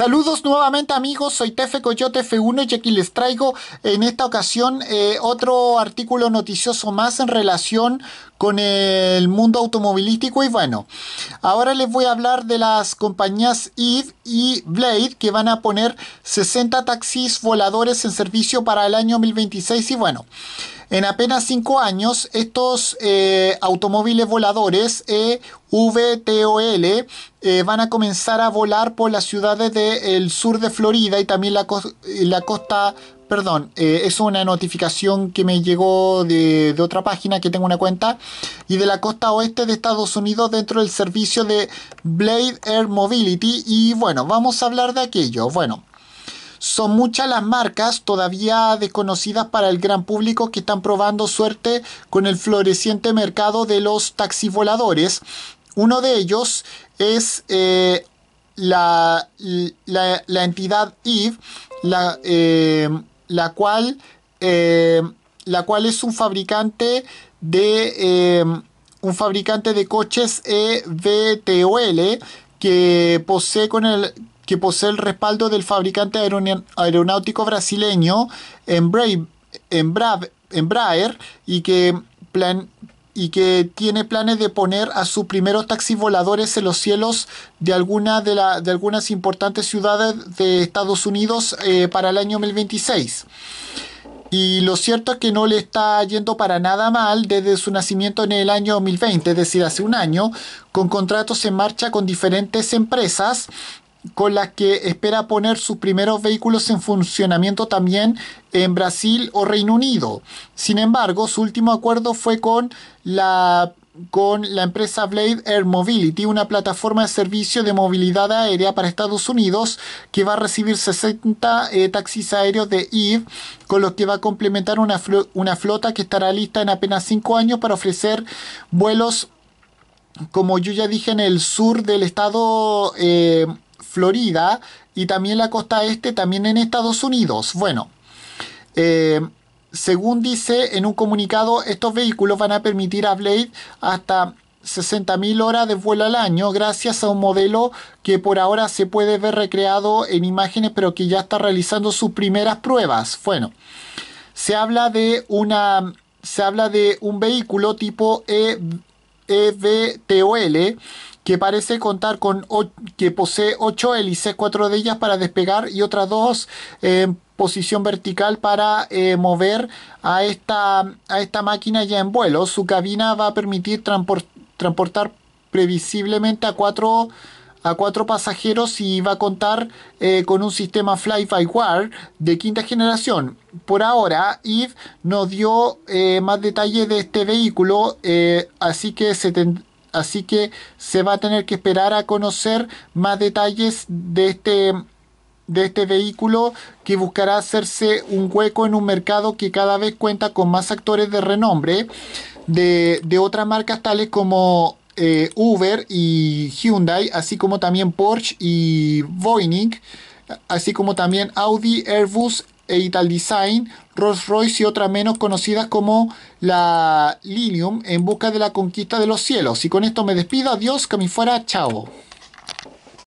Saludos nuevamente amigos, soy Tefe Coyote F1 y aquí les traigo en esta ocasión eh, otro artículo noticioso más en relación con el mundo automovilístico. Y bueno, ahora les voy a hablar de las compañías EVE y Blade que van a poner 60 taxis voladores en servicio para el año 2026. Y bueno, en apenas 5 años, estos eh, automóviles voladores EVTOL eh, eh, van a comenzar a volar por las ciudades del sur de Florida y también la, la costa perdón, eh, es una notificación que me llegó de, otra página que tengo una cuenta y de la costa oeste de Estados Unidos dentro del servicio de Blade Air Mobility y bueno, vamos a hablar de aquello. Bueno, son muchas las marcas todavía desconocidas para el gran público que están probando suerte con el floreciente mercado de los taxis voladores. Uno de ellos es eh, la, la, entidad EVE, la, eh, la cual, eh, la cual es un fabricante de, eh, un fabricante de coches EVTOL que posee con el que posee el respaldo del fabricante aeronáutico brasileño Embraer, Embraer y que plan, y que tiene planes de poner a sus primeros taxis voladores en los cielos de, alguna de, de algunas importantes ciudades de Estados Unidos eh, para el año 2026. Y lo cierto es que no le está yendo para nada mal desde su nacimiento en el año 2020, es decir, hace un año, con contratos en marcha con diferentes empresas con las que espera poner sus primeros vehículos en funcionamiento también en Brasil o Reino Unido. Sin embargo, su último acuerdo fue con la con la empresa Blade Air Mobility, una plataforma de servicio de movilidad aérea para Estados Unidos que va a recibir 60 eh, taxis aéreos de EVE, con los que va a complementar una, una flota que estará lista en apenas 5 años para ofrecer vuelos, como yo ya dije, en el sur del estado. Eh, Florida y también la costa este, también en Estados Unidos. Bueno, eh, según dice en un comunicado, estos vehículos van a permitir a Blade hasta 60.000 horas de vuelo al año gracias a un modelo que por ahora se puede ver recreado en imágenes pero que ya está realizando sus primeras pruebas. Bueno, se habla de una se habla de un vehículo tipo EVTOL e que parece contar con que posee ocho hélices, cuatro de ellas para despegar y otras dos en posición vertical para eh, mover a esta, a esta máquina ya en vuelo. Su cabina va a permitir transportar previsiblemente a 4 a cuatro pasajeros y va a contar eh, con un sistema fly-by-wire de quinta generación. Por ahora, Yves nos dio eh, más detalles de este vehículo, así que se, Así que se va a tener que esperar a conocer más detalles de este de este vehículo que buscará hacerse un hueco en un mercado que cada vez cuenta con más actores de renombre de, otras marcas tales como eh, Uber y Hyundai, así como también Porsche y Boeing, así como también Audi, Airbus Edital Design, Rolls Royce y otras menos conocidas como la Lilium en busca de la conquista de los cielos. Y con esto me despido, adiós, que me fuera, chao.